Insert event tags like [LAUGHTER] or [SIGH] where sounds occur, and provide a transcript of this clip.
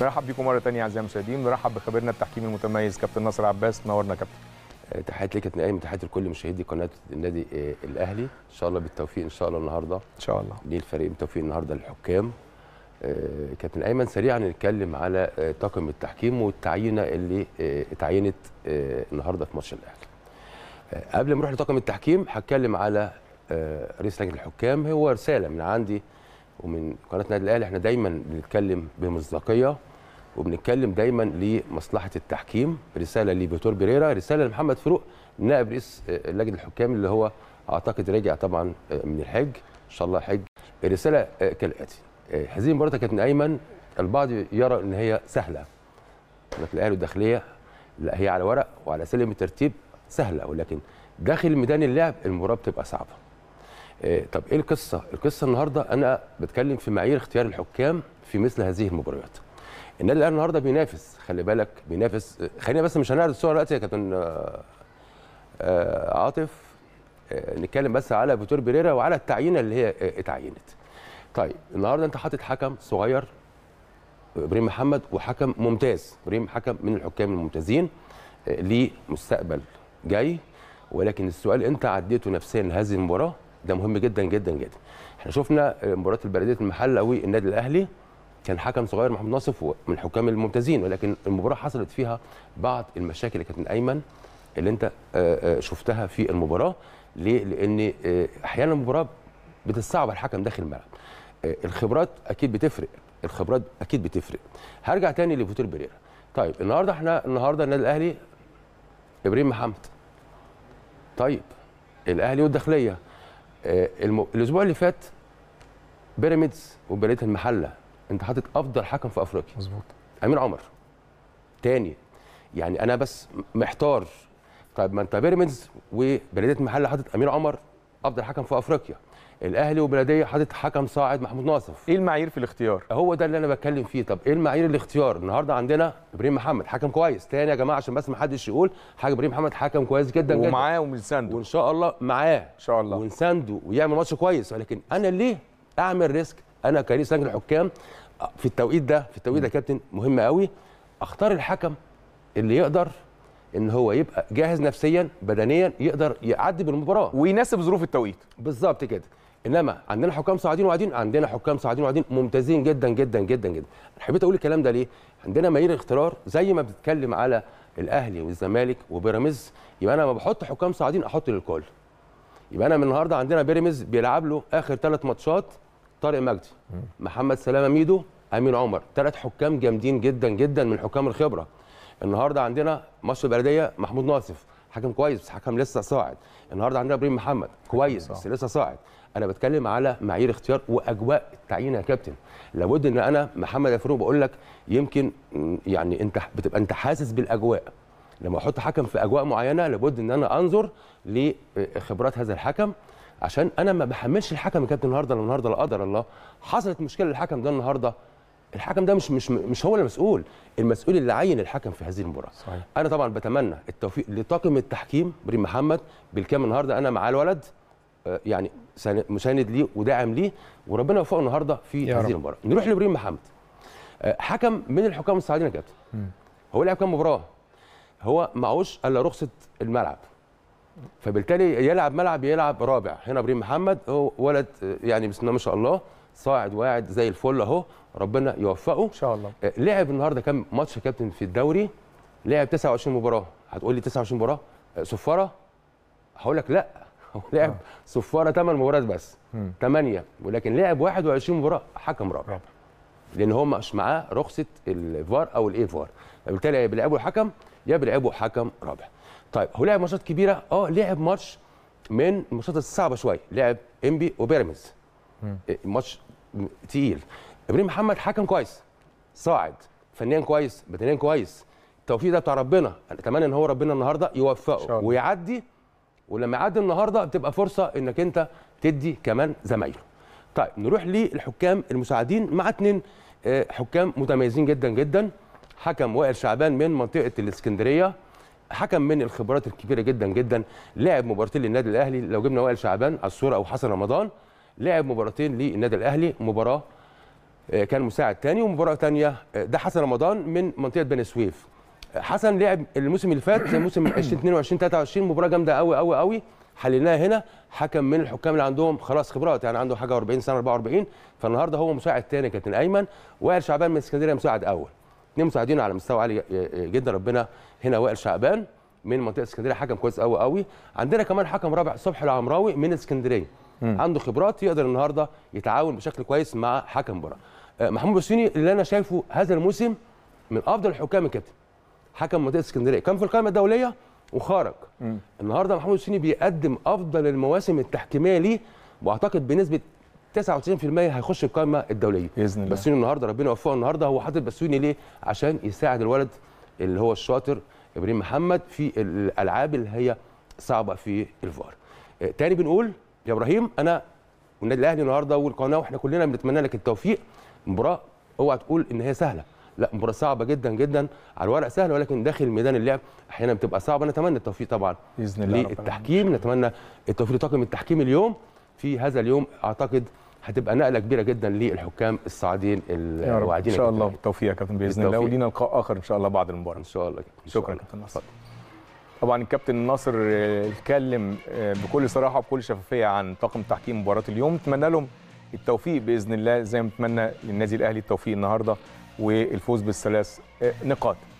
برحب بيكم مره ثانيه اعزائي المشاهدين برحب بخبيرنا التحكيم المتميز كابتن ناصر عباس نورنا كابتن آه، تحيات لك يا ايمن تحيات لكل مشاهدي قناه النادي آه، الاهلي ان شاء الله بالتوفيق ان شاء الله النهارده ان شاء الله للفريق بالتوفيق النهارده للحكام آه، كابتن ايمن سريعا نتكلم على طاقم التحكيم والتعيينه اللي اتعينت النهارده في ماتش الاهلي قبل ما نروح لطاقم التحكيم هتكلم على رئيس لجنه الحكام هو رساله من عندي ومن قناه النادي الاهلي احنا دايما بنتكلم بمصداقيه وبنتكلم دايما لمصلحه التحكيم رساله لفيتور بيريرا رساله لمحمد فاروق نائب رئيس آه، لجنه الحكام اللي هو اعتقد رجع طبعا آه، من الحج ان شاء الله حج الرساله آه، كالاتي هذه المباراه كانت من ايمن البعض يرى ان هي سهله قناه الاهلي والداخليه لا هي على ورق وعلى سلم الترتيب سهله ولكن داخل ميدان اللعب المباراه بتبقى صعبه آه، طب ايه القصه؟ القصه النهارده انا بتكلم في معايير اختيار الحكام في مثل هذه المباريات. النادي الاهلي النهارده بينافس خلي بالك بينافس آه، خلينا بس مش هنعرض الصور دلوقتي يا كابتن آه، عاطف نتكلم بس على فيتور بيريرا وعلى التعيينه اللي هي اتعينت. طيب النهارده انت حاطط حكم صغير ابراهيم محمد وحكم ممتاز، ابراهيم حكم من الحكام الممتازين ليه مستقبل جاي ولكن السؤال انت عديته نفسيا هذه المباراه ده مهم جدا جدا جدا احنا شفنا مباراه البلديه المحلوي النادي الاهلي كان حكم صغير محمد ناصف من الحكام الممتازين ولكن المباراه حصلت فيها بعض المشاكل اللي كانت من ايمن اللي انت آه، آه، شفتها في المباراه ليه؟ لان آه، احيانا المباراه بتصعب الحكم داخل الملعب الخبرات اكيد بتفرق الخبرات اكيد بتفرق هرجع تاني لفوتير بريرا طيب النهارده احنا النهارده النادي الاهلي ابراهيم محمد طيب الاهلي والداخليه آه، المو... الاسبوع اللي فات بيراميدز وبريت المحله انت حاطط افضل حكم في افريقيا مظبوط امير عمر تاني يعني انا بس محتار طيب ما انت بيراميدز وبريت المحله حاطط امير عمر افضل حكم في افريقيا الاهلي وبلديه حاطط حكم صاعد محمود ناصف ايه المعايير في الاختيار هو ده اللي انا بتكلم فيه طب ايه المعايير الاختيار النهارده عندنا ابراهيم محمد حكم كويس تاني يا جماعه عشان بس ما حدش يقول حاج ابراهيم محمد حكم كويس جدا جدا ومعاه ومنسنده وان شاء الله معاه ان شاء الله ونسانده ويعمل ماتش كويس ولكن انا ليه اعمل ريسك انا كرئيس لجنه الحكام في التوقيت ده في التوقيت ده كابتن مهم قوي اختار الحكم اللي يقدر ان هو يبقى جاهز نفسيا بدنيا يقدر يعدي بالمباراه ويناسب ظروف التوقيت بالظبط كده انما عندنا حكام صاعدين وقاعدين عندنا حكام صاعدين وقاعدين ممتازين جدا جدا جدا جدا حبيت اقول الكلام ده ليه عندنا معايير اختيار زي ما بتتكلم على الاهلي والزمالك وبيراميدز يبقى انا لما بحط حكام صاعدين احط للكل يبقى انا من النهارده عندنا بيراميدز بيلعب له اخر ثلاث ماتشات طارق مجدي محمد سلامه ميدو امين عمر ثلاث حكام جامدين جدا جدا من حكام الخبره النهارده عندنا مصر البلديه محمود ناصف حكم كويس بس حكم لسه صاعد النهارده عندنا ابراهيم محمد كويس بس لسه صاعد انا بتكلم على معايير اختيار واجواء التعيين يا كابتن لابد ان انا محمد الفاروق بقول لك يمكن يعني انت بتبقى انت حاسس بالاجواء لما احط حكم في اجواء معينه لابد ان انا انظر لخبرات آه، هذا الحكم عشان انا ما بحملش الحكم يا كابتن النهارده النهارده لا قدر الله حصلت مشكله للحكم ده النهارده الحكم ده مش مش مش هو المسؤول المسؤول اللي عين الحكم في هذه المباراه صحيح. انا طبعا بتمنى التوفيق لطاقم التحكيم بريم محمد بالكام النهارده انا معاه الولد آه، يعني مساند ليه وداعم ليه وربنا يوفقه النهارده في هذه المباراه نروح لبريم محمد آه، حكم من الحكام الصاعدين يا كابتن هو لعب كام مباراه هو معهوش الا رخصه الملعب فبالتالي يلعب ملعب يلعب رابع هنا بريم محمد هو ولد آه، يعني بسم الله ما شاء الله صاعد واعد زي الفل اهو ربنا يوفقه ان شاء الله آه، لعب النهارده كام ماتش يا كابتن في الدوري لعب 29 مباراه هتقول لي 29 مباراه آه، صفاره هقول لك لا [LAUGHS] هو لعب آه. صفاره 8 مباريات بس 8 ولكن لعب 21 مباراه حكم رابع لان هو مش معاه رخصه الفار او الاي فار فبالتالي يا بيلعبوا حكم يا بيلعبوا حكم رابع طيب هو لعب ماتشات كبيره اه لعب ماتش من الماتشات الصعبه شويه لعب انبي وبيراميدز إيه، ماتش تقيل ابراهيم محمد حكم كويس صاعد فنيا كويس بدنيا كويس التوفيق ده بتاع ربنا اتمنى ان هو ربنا النهارده يوفقه ويعدي ولما يعدي النهارده بتبقى فرصه انك انت تدي كمان زمايله طيب نروح للحكام المساعدين مع اثنين آه، حكام متميزين جدا جدا حكم وائل شعبان من منطقه الاسكندريه حكم من الخبرات الكبيره جدا جدا لعب مباراتين للنادي الاهلي لو جبنا وائل شعبان الصوره او حسن رمضان لعب مباراتين للنادي الاهلي مباراه آه، كان مساعد تاني ومباراه تانية آه، ده حسن رمضان من منطقه بني سويف آه، حسن لعب الموسم اللي فات موسم 2022 [COUGHS] 23 مباراه جامده قوي قوي قوي حللناها هنا حكم من الحكام اللي عندهم خلاص خبرات يعني عنده حاجه 40 سنه 44 فالنهارده هو مساعد تاني كابتن ايمن وائل شعبان من اسكندريه مساعد اول اثنين مساعدين على مستوى عالي جدا ربنا هنا وائل شعبان من منطقه اسكندريه حكم كويس قوي قوي عندنا كمان حكم رابع صبحي العمراوي من اسكندريه م. عنده خبرات يقدر النهارده يتعاون بشكل كويس مع حكم بره آه، محمود بسيوني اللي انا شايفه هذا الموسم من افضل الحكام كده حكم منطقه اسكندريه كان في القائمه الدوليه وخرج م. النهارده محمود بسيوني بيقدم افضل المواسم التحكيميه ليه واعتقد بنسبه 99% هيخش القائمه الدوليه باذن الله بسيوني النهارده ربنا يوفقه النهارده هو حاطط بسيوني ليه عشان يساعد الولد اللي هو الشاطر ابراهيم محمد في الالعاب اللي هي صعبه في الفار آه، تاني بنقول يا ابراهيم انا والنادي الاهلي النهارده والقناه واحنا كلنا بنتمنى لك التوفيق مباراه اوعى تقول ان هي سهله لا مباراه صعبه جدا جدا على الورق سهله ولكن داخل ميدان اللعب احيانا بتبقى صعبه نتمنى التوفيق طبعا باذن الله للتحكيم نتمنى التوفيق لطاقم التحكيم اليوم في هذا اليوم اعتقد هتبقى نقله كبيره جدا للحكام الصاعدين الواعدين ان شاء الله بالتوفيق يا كابتن باذن الله ولينا لقاء اخر ان شاء الله بعد المباراه ان شاء الله شكرا كابتن طبعا الكابتن ناصر اتكلم آه، بكل صراحه وبكل شفافيه عن طاقم تحكيم مباراه اليوم اتمنى لهم التوفيق باذن الله زي ما اتمنى للنادي الاهلي التوفيق النهارده والفوز بالثلاث آه، نقاط